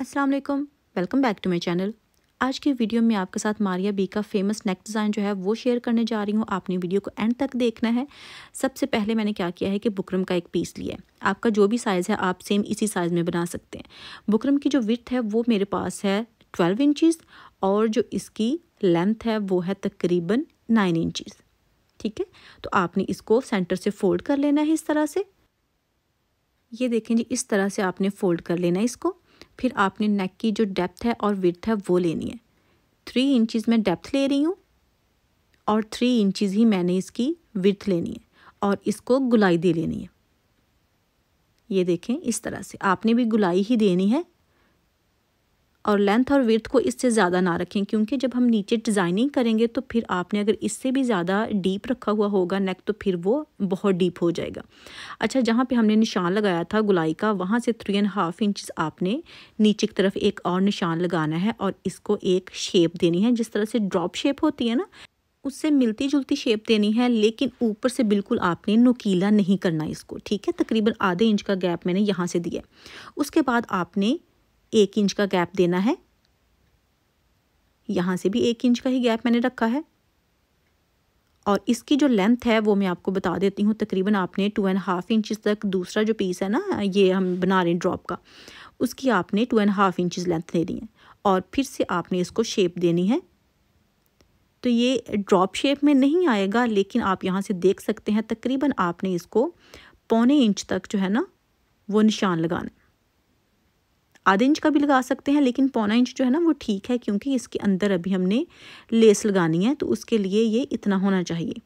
Aslam welcome back to my channel आज की video में आपके साथ मारिया बी का फेमस नेक डिज़ाइन जो है वो शेयर करने जा रही हूँ आपने वीडियो को एंड तक देखना है सबसे पहले मैंने क्या किया है कि बुकरम का एक पीस लिया है आपका जो भी साइज़ है आप सेम इसी साइज़ में बना सकते हैं बुकरम की जो विथ है वो मेरे पास है ट्वेल्व इंचज़ और जो इसकी लेंथ है वो है तकरीबन नाइन इंचज़ ठीक है तो आपने इसको सेंटर से फोल्ड कर लेना है इस तरह से ये देखें जी इस तरह से आपने फोल्ड कर लेना है इसको फिर आपने नेक की जो डेप्थ है और विर्थ है वो लेनी है थ्री इंचज़ में डेप्थ ले रही हूँ और थ्री इंचज़ ही मैंने इसकी विर्थ लेनी है और इसको गुलाई दे लेनी है ये देखें इस तरह से आपने भी गुलाई ही देनी है और लेंथ और विर्थ को इससे ज़्यादा ना रखें क्योंकि जब हम नीचे डिज़ाइनिंग करेंगे तो फिर आपने अगर इससे भी ज़्यादा डीप रखा हुआ होगा नेक तो फिर वो बहुत डीप हो जाएगा अच्छा जहाँ पे हमने निशान लगाया था गुलाई का वहाँ से थ्री एंड हाफ इंचज़ आपने नीचे की तरफ एक और निशान लगाना है और इसको एक शेप देनी है जिस तरह से ड्रॉप शेप होती है ना उससे मिलती जुलती शेप देनी है लेकिन ऊपर से बिल्कुल आपने नुकीला नहीं करना इसको ठीक है तकरीबन आधे इंच का गैप मैंने यहाँ से दिया उसके बाद आपने एक इंच का गैप देना है यहाँ से भी एक इंच का ही गैप मैंने रखा है और इसकी जो लेंथ है वो मैं आपको बता देती हूँ तकरीबन आपने टू एंड हाफ इंचज़ तक दूसरा जो पीस है ना ये हम बना रहे हैं ड्रॉप का उसकी आपने two and half inches length दे दी है और फिर से आपने इसको शेप देनी है तो ये ड्रॉप शेप में नहीं आएगा लेकिन आप यहाँ से देख सकते हैं तकरीबन आपने इसको पौने इंच तक जो है ना वो निशान लगाना आधे इंच का भी लगा सकते हैं लेकिन पौना इंच जो है ना वो ठीक है क्योंकि इसके अंदर अभी हमने लेस लगानी है तो उसके लिए ये इतना होना चाहिए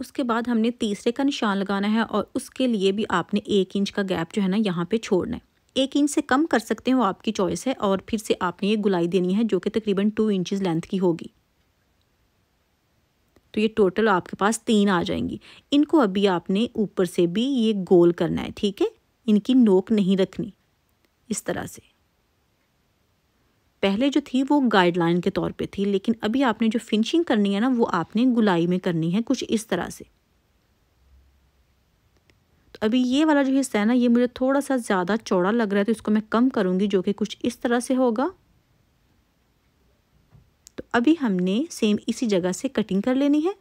उसके बाद हमने तीसरे का निशान लगाना है और उसके लिए भी आपने एक इंच का गैप जो है ना यहाँ पे छोड़ना है एक इंच से कम कर सकते हैं वो आपकी चॉइस है और फिर से आपने ये गुलाई देनी है जो कि तकरीबन टू इंच लेंथ की होगी तो ये टोटल आपके पास तीन आ जाएंगी इनको अभी आपने ऊपर से भी ये गोल करना है ठीक है इनकी नोक नहीं रखनी इस तरह से पहले जो थी वो गाइडलाइन के तौर पे थी लेकिन अभी आपने जो फिनिशिंग करनी है ना वो आपने गुलाई में करनी है कुछ इस तरह से तो अभी ये वाला जो हिस्सा है ना ये मुझे थोड़ा सा ज़्यादा चौड़ा लग रहा है तो इसको मैं कम करूँगी जो कि कुछ इस तरह से होगा तो अभी हमने सेम इसी जगह से कटिंग कर लेनी है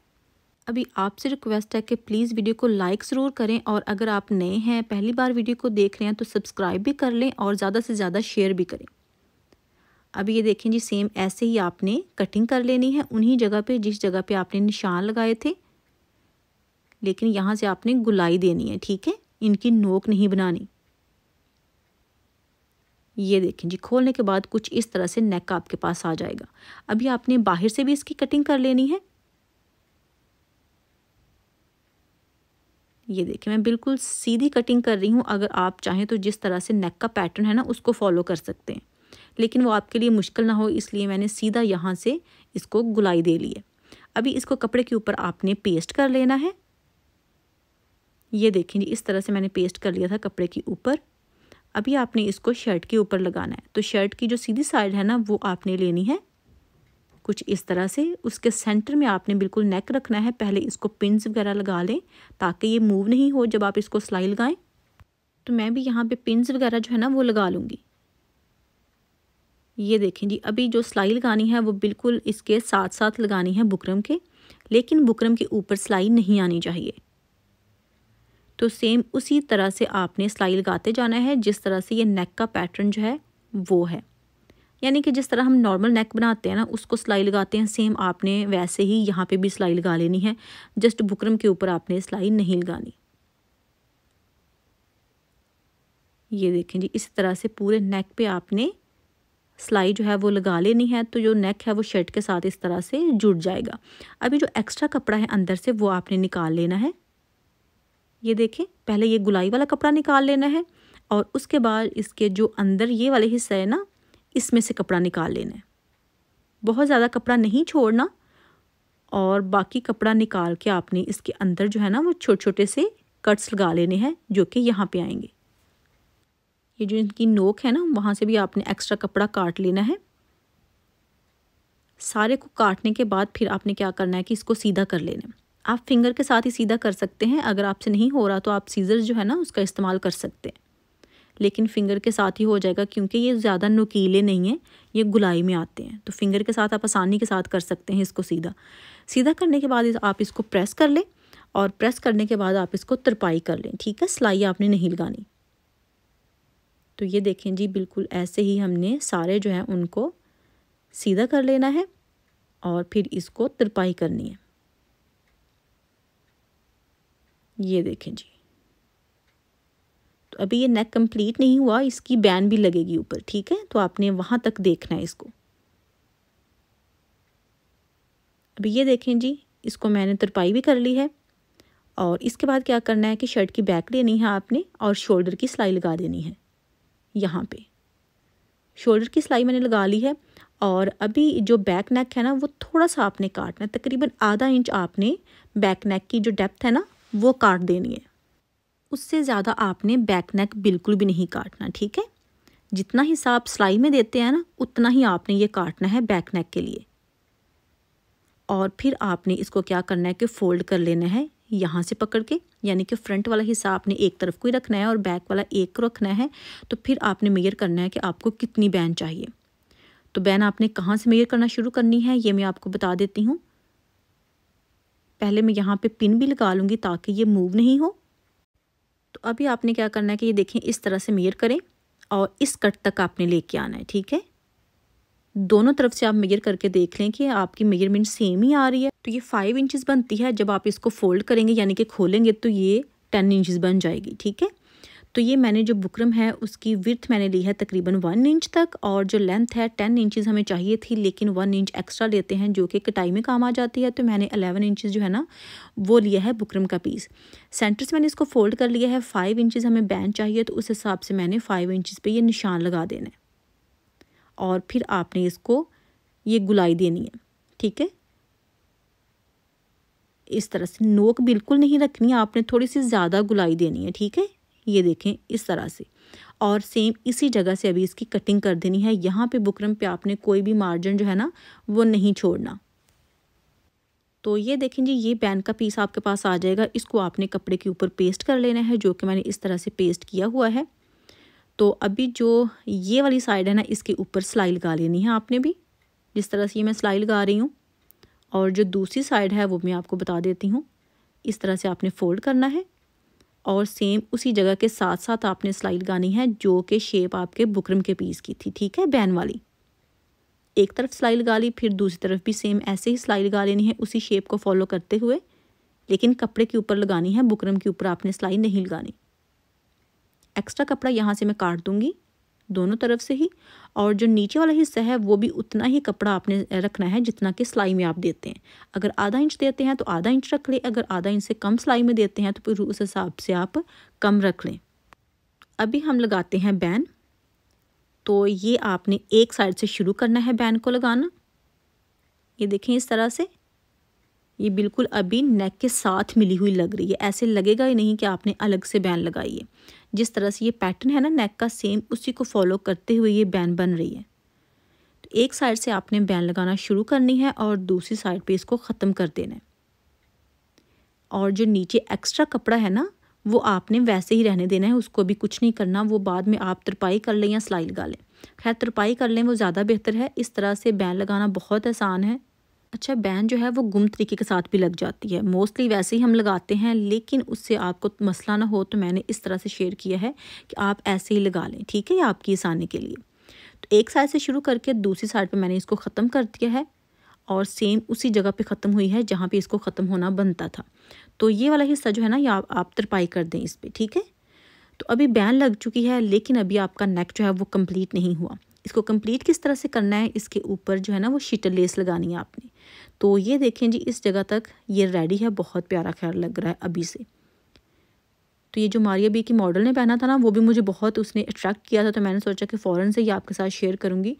अभी आपसे रिक्वेस्ट है कि प्लीज़ वीडियो को लाइक ज़रूर करें और अगर आप नए हैं पहली बार वीडियो को देख रहे हैं तो सब्सक्राइब भी कर लें और ज़्यादा से ज़्यादा शेयर भी करें अब ये देखें जी सेम ऐसे ही आपने कटिंग कर लेनी है उन्हीं जगह पे जिस जगह पे आपने निशान लगाए थे लेकिन यहाँ से आपने गुलाई देनी है ठीक है इनकी नोक नहीं बनानी ये देखें जी खोलने के बाद कुछ इस तरह से नेक आपके पास आ जाएगा अभी आपने बाहर से भी इसकी कटिंग कर लेनी है ये देखिए मैं बिल्कुल सीधी कटिंग कर रही हूँ अगर आप चाहें तो जिस तरह से नेक का पैटर्न है ना उसको फॉलो कर सकते हैं लेकिन वो आपके लिए मुश्किल ना हो इसलिए मैंने सीधा यहाँ से इसको गुलाई दे ली है अभी इसको कपड़े के ऊपर आपने पेस्ट कर लेना है ये देखें जी इस तरह से मैंने पेस्ट कर लिया था कपड़े के ऊपर अभी आपने इसको शर्ट के ऊपर लगाना है तो शर्ट की जो सीधी साइड है ना वो आपने लेनी है कुछ इस तरह से उसके सेंटर में आपने बिल्कुल नेक रखना है पहले इसको पिंस वगैरह लगा लें ताकि ये मूव नहीं हो जब आप इसको सिलाई लगाएं तो मैं भी यहाँ पे पिंस वगैरह जो है ना वो लगा लूँगी ये देखें जी अभी जो सिलाई लगानी है वो बिल्कुल इसके साथ साथ लगानी है बुकरम के लेकिन बुकरम के ऊपर सिलाई नहीं आनी चाहिए तो सेम उसी तरह से आपने सिलाई लगाते जाना है जिस तरह से ये नेक का पैटर्न जो है वो है यानी कि जिस तरह हम नॉर्मल नेक बनाते हैं ना उसको सिलाई लगाते हैं सेम आपने वैसे ही यहाँ पे भी सिलाई लगा लेनी है जस्ट बुकरम के ऊपर आपने सिलाई नहीं लगानी ये देखें जी इस तरह से पूरे नेक पे आपने सिलाई जो है वो लगा लेनी है तो जो नेक है वो शर्ट के साथ इस तरह से जुड़ जाएगा अभी जो एक्स्ट्रा कपड़ा है अंदर से वो आपने निकाल लेना है ये देखें पहले ये गुलाई वाला कपड़ा निकाल लेना है और उसके बाद इसके जो अंदर ये वाले हिस्सा है ना इसमें से कपड़ा निकाल लेना है बहुत ज़्यादा कपड़ा नहीं छोड़ना और बाकी कपड़ा निकाल के आपने इसके अंदर जो है ना वो छोटे छोटे से कट्स लगा लेने हैं जो कि यहाँ पे आएंगे ये जो इनकी नोक है ना वहाँ से भी आपने एक्स्ट्रा कपड़ा काट लेना है सारे को काटने के बाद फिर आपने क्या करना है कि इसको सीधा कर लेना है आप फिंगर के साथ ही सीधा कर सकते हैं अगर आपसे नहीं हो रहा तो आप सीज़र जो है ना उसका इस्तेमाल कर सकते हैं लेकिन फिंगर के साथ ही हो जाएगा क्योंकि ये ज़्यादा नुकीले नहीं हैं ये गुलाई में आते हैं तो फिंगर के साथ आप आसानी के साथ कर सकते हैं इसको सीधा सीधा करने के बाद आप इसको प्रेस कर लें और प्रेस करने के बाद आप इसको तरपाई कर लें ठीक है सिलाई आपने नहीं लगानी तो ये देखें जी बिल्कुल ऐसे ही हमने सारे जो हैं उनको सीधा कर लेना है और फिर इसको तिरपाई करनी है ये देखें जी तो अभी ये नेक कंप्लीट नहीं हुआ इसकी बैन भी लगेगी ऊपर ठीक है तो आपने वहाँ तक देखना है इसको अभी ये देखें जी इसको मैंने तरपाई भी कर ली है और इसके बाद क्या करना है कि शर्ट की बैक लेनी है आपने और शोल्डर की सिलाई लगा देनी है यहाँ पे शोल्डर की सिलाई मैंने लगा ली है और अभी जो बैक नेक है ना वो थोड़ा सा आपने काटना है तकरीबन आधा इंच आपने बैक नेक की जो डेप्थ है ना वो काट देनी है उससे ज़्यादा आपने बैक नेक बिल्कुल भी नहीं काटना ठीक है जितना हिस्सा आप सिलाई में देते हैं ना उतना ही आपने ये काटना है बैक नेक के लिए और फिर आपने इसको क्या करना है कि फ़ोल्ड कर लेना है यहाँ से पकड़ के यानी कि फ्रंट वाला हिस्सा आपने एक तरफ को ही रखना है और बैक वाला एक को रखना है तो फिर आपने मेयर करना है कि आपको कितनी बैन चाहिए तो बैन आपने कहाँ से मेयर करना शुरू करनी है ये मैं आपको बता देती हूँ पहले मैं यहाँ पे पिन भी लगा लूँगी ताकि ये मूव नहीं हो अभी आपने क्या करना है कि ये देखें इस तरह से मेयर करें और इस कट तक आपने लेके आना है ठीक है दोनों तरफ से आप मेयर करके देख लें कि आपकी मेयरमेंट सेम ही आ रही है तो ये फाइव इंचज़ बनती है जब आप इसको फोल्ड करेंगे यानी कि खोलेंगे तो ये टेन इंचज़ बन जाएगी ठीक है तो ये मैंने जो बुकरम है उसकी विर्थ मैंने ली है तकरीबन वन इंच तक और जो लेंथ है टेन इंचज़ हमें चाहिए थी लेकिन वन इंच एक्स्ट्रा लेते हैं जो कि कटाई में काम आ जाती है तो मैंने अलेवन इंचज़ जो है ना वो लिया है बुकरम का पीस सेंटर से मैंने इसको फोल्ड कर लिया है फाइव इंचज़ हमें बैंड चाहिए तो उस हिसाब से मैंने फाइव इंचज़ पर यह निशान लगा देना है और फिर आपने इसको ये गुलाई देनी है ठीक है इस तरह से नोक बिल्कुल नहीं रखनी आपने थोड़ी सी ज़्यादा गुलाई देनी है ठीक है ये देखें इस तरह से और सेम इसी जगह से अभी इसकी कटिंग कर देनी है यहाँ पे बुकरम पे आपने कोई भी मार्जिन जो है ना वो नहीं छोड़ना तो ये देखें जी ये बैन का पीस आपके पास आ जाएगा इसको आपने कपड़े के ऊपर पेस्ट कर लेना है जो कि मैंने इस तरह से पेस्ट किया हुआ है तो अभी जो ये वाली साइड है ना इसके ऊपर सिलाई लगा लेनी है आपने भी जिस तरह से ये मैं सिलाई लगा रही हूँ और जो दूसरी साइड है वो मैं आपको बता देती हूँ इस तरह से आपने फोल्ड करना है और सेम उसी जगह के साथ साथ आपने सिलाई लगानी है जो कि शेप आपके बुकरम के पीस की थी ठीक है बैन वाली एक तरफ सिलाई लगा ली फिर दूसरी तरफ भी सेम ऐसे ही सिलाई लगा लेनी है उसी शेप को फॉलो करते हुए लेकिन कपड़े के ऊपर लगानी है बुकरम के ऊपर आपने सिलाई नहीं लगानी एक्स्ट्रा कपड़ा यहाँ से मैं काट दूँगी दोनों तरफ से ही और जो नीचे वाला हिस्सा है वो भी उतना ही कपड़ा आपने रखना है जितना कि सिलाई में आप देते हैं अगर आधा इंच देते हैं तो आधा इंच रख लें अगर आधा इंच से कम सिलाई में देते हैं तो फिर उस हिसाब से आप कम रख लें अभी हम लगाते हैं बैन तो ये आपने एक साइड से शुरू करना है बैन को लगाना ये देखें इस तरह से ये बिल्कुल अभी नेक के साथ मिली हुई लग रही है ऐसे लगेगा ही नहीं कि आपने अलग से बैन लगाई है जिस तरह से ये पैटर्न है ना नेक का सेम उसी को फॉलो करते हुए ये बैन बन रही है तो एक साइड से आपने बैन लगाना शुरू करनी है और दूसरी साइड पे इसको ख़त्म कर देना है और जो नीचे एक्स्ट्रा कपड़ा है ना वो आपने वैसे ही रहने देना है उसको भी कुछ नहीं करना वो बाद में आप तरपाई कर लें या सिलाई लगा लें खैर तरपाई कर लें वो ज़्यादा बेहतर है इस तरह से बैन लगाना बहुत आसान है अच्छा बैन जो है वो गुम तरीके के साथ भी लग जाती है मोस्टली वैसे ही हम लगाते हैं लेकिन उससे आपको मसला ना हो तो मैंने इस तरह से शेयर किया है कि आप ऐसे ही लगा लें ठीक है या आपकी आसानी के लिए तो एक साइड से शुरू करके दूसरी साइड पर मैंने इसको ख़त्म कर दिया है और सेम उसी जगह पे ख़त्म हुई है जहाँ पे इसको ख़त्म होना बनता था तो ये वाला हिस्सा जो है ना ये आप, आप तरपाई कर दें इस पर ठीक है तो अभी बैन लग चुकी है लेकिन अभी आपका नेक जो है वो कम्प्लीट नहीं हुआ इसको कम्प्लीट किस तरह से करना है इसके ऊपर जो है ना वो शीटर लेस लगानी है आपने तो ये देखें जी इस जगह तक ये रेडी है बहुत प्यारा ख्याल लग रहा है अभी से तो ये जो मारिया बी की मॉडल ने पहना था ना वो भी मुझे बहुत उसने अट्रैक्ट किया था तो मैंने सोचा कि फ़ौरन से ये आपके साथ शेयर करूँगी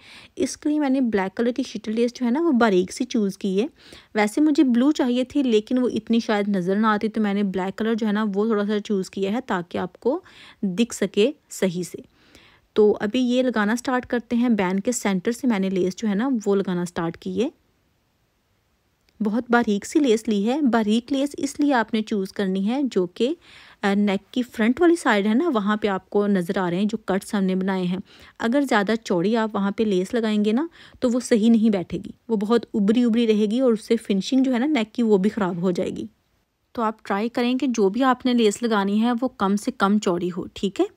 इसके लिए मैंने ब्लैक कलर की शीटल लेस जो है ना वो बारीक सी चूज़ की है वैसे मुझे ब्लू चाहिए थी लेकिन वो इतनी शायद नज़र ना आती तो मैंने ब्लैक कलर जो है ना वो थोड़ा सा चूज़ किया है ताकि आपको दिख सके सही से तो अभी ये लगाना स्टार्ट करते हैं बैन के सेंटर से मैंने लेस जो है ना वो लगाना स्टार्ट की है बहुत बारीक सी लेस ली है बारीक लेस इसलिए आपने चूज़ करनी है जो कि नेक की फ्रंट वाली साइड है ना वहाँ पे आपको नज़र आ रहे हैं जो कट्स हमने बनाए हैं अगर ज़्यादा चौड़ी आप वहाँ पे लेस लगाएंगे ना तो वो सही नहीं बैठेगी वो बहुत उबरी उबरी रहेगी और उससे फिनिशिंग जो है ना नेक की वो भी ख़राब हो जाएगी तो आप ट्राई करें कि जो भी आपने लेस लगानी है वो कम से कम चौड़ी हो ठीक है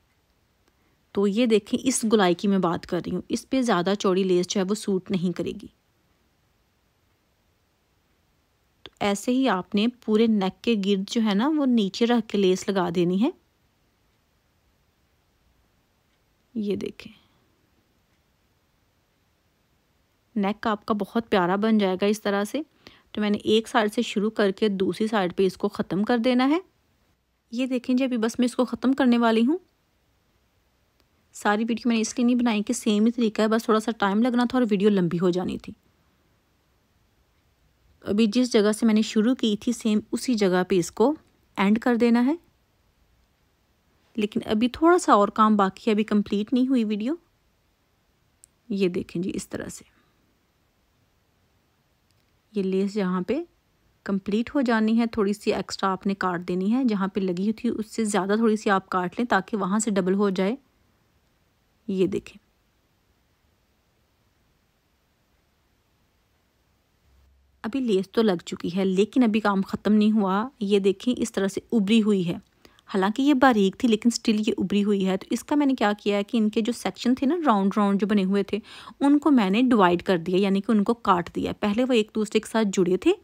तो ये देखें इस गुलाई की मैं बात कर रही हूँ इस पर ज़्यादा चौड़ी लेस जो है वो सूट नहीं करेगी ऐसे ही आपने पूरे नेक के गिर्द जो है ना वो नीचे रख के लेस लगा देनी है ये देखें नेक आपका बहुत प्यारा बन जाएगा इस तरह से तो मैंने एक साइड से शुरू करके दूसरी साइड पे इसको ख़त्म कर देना है ये देखें जी अभी बस मैं इसको ख़त्म करने वाली हूँ सारी वीडियो मैंने इसलिए नहीं बनाई कि सेम ही तरीका है बस थोड़ा सा टाइम लगना था और वीडियो लंबी हो जानी थी अभी जिस जगह से मैंने शुरू की थी सेम उसी जगह पे इसको एंड कर देना है लेकिन अभी थोड़ा सा और काम बाकी है अभी कंप्लीट नहीं हुई वीडियो ये देखें जी इस तरह से ये लेस यहाँ पे कंप्लीट हो जानी है थोड़ी सी एक्स्ट्रा आपने काट देनी है जहाँ पे लगी हुई थी उससे ज़्यादा थोड़ी सी आप काट लें ताकि वहाँ से डबल हो जाए ये देखें अभी लेस तो लग चुकी है लेकिन अभी काम ख़त्म नहीं हुआ ये देखें इस तरह से उभरी हुई है हालांकि ये बारीक थी लेकिन स्टिल ये उभरी हुई है तो इसका मैंने क्या किया है कि इनके जो सेक्शन थे ना राउंड राउंड जो बने हुए थे उनको मैंने डिवाइड कर दिया यानी कि उनको काट दिया पहले वो एक दूसरे के साथ जुड़े थे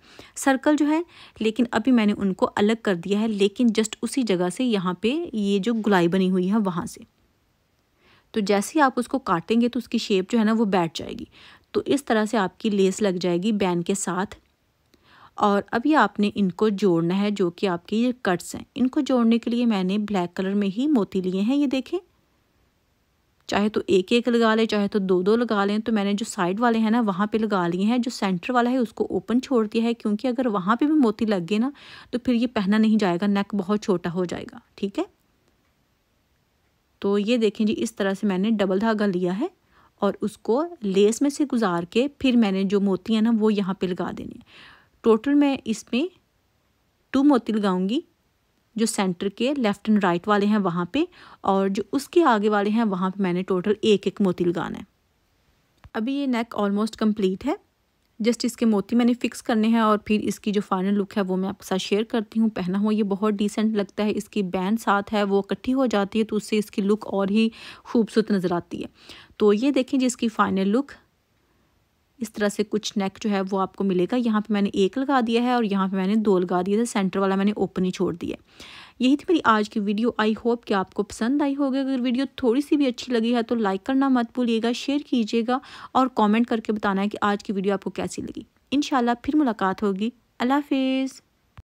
सर्कल जो है लेकिन अभी मैंने उनको अलग कर दिया है लेकिन जस्ट उसी जगह से यहाँ पर ये जो गुलाई बनी हुई है वहाँ से तो जैसे ही आप उसको काटेंगे तो उसकी शेप जो है ना वो बैठ जाएगी तो इस तरह से आपकी लेस लग जाएगी बैन के साथ और अभी आपने इनको जोड़ना है जो कि आपके ये कट्स हैं इनको जोड़ने के लिए मैंने ब्लैक कलर में ही मोती लिए हैं ये देखें चाहे तो एक एक लगा लें चाहे तो दो दो लगा लें तो मैंने जो साइड वाले हैं ना वहाँ पे लगा लिए हैं जो सेंटर वाला है उसको ओपन छोड़ दिया है क्योंकि अगर वहाँ पे भी मोती लग गए ना तो फिर ये पहना नहीं जाएगा नेक बहुत छोटा हो जाएगा ठीक है तो ये देखें जी इस तरह से मैंने डबल धागा लिया है और उसको लेस में से गुजार के फिर मैंने जो मोती है ना वो यहाँ पे लगा देने हैं टोटल मैं इसमें टू मोती लगाऊंगी जो सेंटर के लेफ़्ट एंड राइट वाले हैं वहाँ पे और जो उसके आगे वाले हैं वहाँ पे मैंने टोटल एक एक मोती लगाना है अभी ये नेक ऑलमोस्ट कंप्लीट है जस्ट इसके मोती मैंने फिक्स करने हैं और फिर इसकी जो फाइनल लुक है वो मैं आपके साथ शेयर करती हूँ पहना हुआ ये बहुत डिसेंट लगता है इसकी बैंड साथ है वो इकट्ठी हो जाती है तो उससे इसकी लुक और ही खूबसूरत नज़र आती है तो ये देखें जिसकी इसकी फ़ाइनल लुक इस तरह से कुछ नेक जो है वो आपको मिलेगा यहाँ पे मैंने एक लगा दिया है और यहाँ पे मैंने दो लगा दिया था सेंटर वाला मैंने ओपन ही छोड़ दिया यही थी मेरी आज की वीडियो आई होप कि आपको पसंद आई होगी अगर वीडियो थोड़ी सी भी अच्छी लगी है तो लाइक करना मत भूलिएगा शेयर कीजिएगा और कॉमेंट करके बताना है कि आज की वीडियो आपको कैसी लगी इन फिर मुलाकात होगी अल्लाफिज़